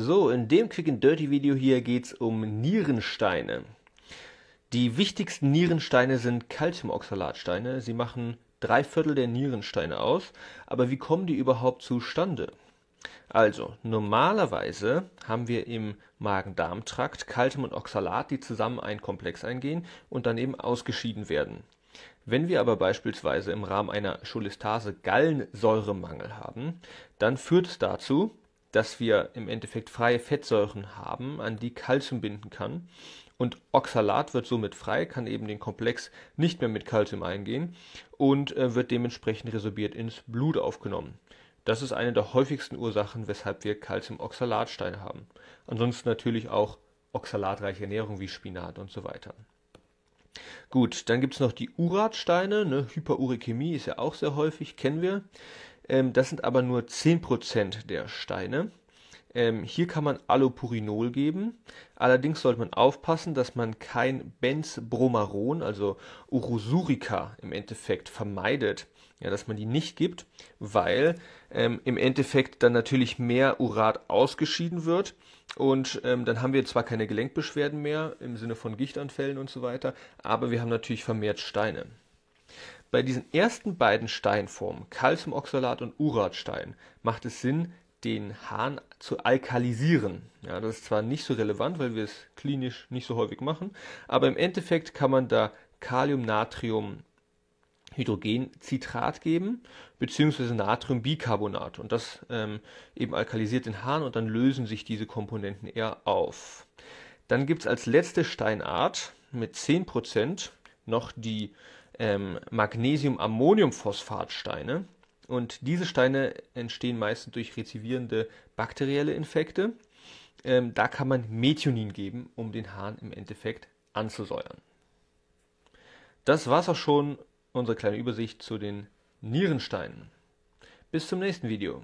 So, in dem Quick and Dirty Video hier geht es um Nierensteine. Die wichtigsten Nierensteine sind Calciumoxalatsteine. Sie machen drei Viertel der Nierensteine aus. Aber wie kommen die überhaupt zustande? Also, normalerweise haben wir im Magen-Darm-Trakt Kaltem und Oxalat, die zusammen einen Komplex eingehen und dann eben ausgeschieden werden. Wenn wir aber beispielsweise im Rahmen einer Cholestase Gallensäuremangel haben, dann führt es dazu, dass wir im Endeffekt freie Fettsäuren haben, an die Kalzium binden kann. Und Oxalat wird somit frei, kann eben den Komplex nicht mehr mit Kalzium eingehen und äh, wird dementsprechend resorbiert ins Blut aufgenommen. Das ist eine der häufigsten Ursachen, weshalb wir Calcium-Oxalatsteine haben. Ansonsten natürlich auch oxalatreiche Ernährung wie Spinat und so weiter. Gut, dann gibt es noch die Uratsteine. Ne? Hyperurikämie ist ja auch sehr häufig, kennen wir. Ähm, das sind aber nur 10% der Steine. Ähm, hier kann man Allopurinol geben. Allerdings sollte man aufpassen, dass man kein Benzbromaron, also Urosurica im Endeffekt vermeidet. Ja, dass man die nicht gibt, weil ähm, im Endeffekt dann natürlich mehr Urat ausgeschieden wird und ähm, dann haben wir zwar keine Gelenkbeschwerden mehr im Sinne von Gichtanfällen und so weiter, aber wir haben natürlich vermehrt Steine. Bei diesen ersten beiden Steinformen, Calciumoxalat und Uratstein, macht es Sinn, den Hahn zu alkalisieren. Ja, das ist zwar nicht so relevant, weil wir es klinisch nicht so häufig machen, aber im Endeffekt kann man da Kalium, Natrium, Hydrogencitrat geben, beziehungsweise Natriumbicarbonat. Und das ähm, eben alkalisiert den Hahn und dann lösen sich diese Komponenten eher auf. Dann gibt es als letzte Steinart mit 10% noch die ähm, Magnesium-Ammonium-Phosphatsteine. Und diese Steine entstehen meistens durch rezivierende bakterielle Infekte. Ähm, da kann man Methionin geben, um den Hahn im Endeffekt anzusäuern. Das war's auch schon, unsere kleine Übersicht zu den Nierensteinen. Bis zum nächsten Video.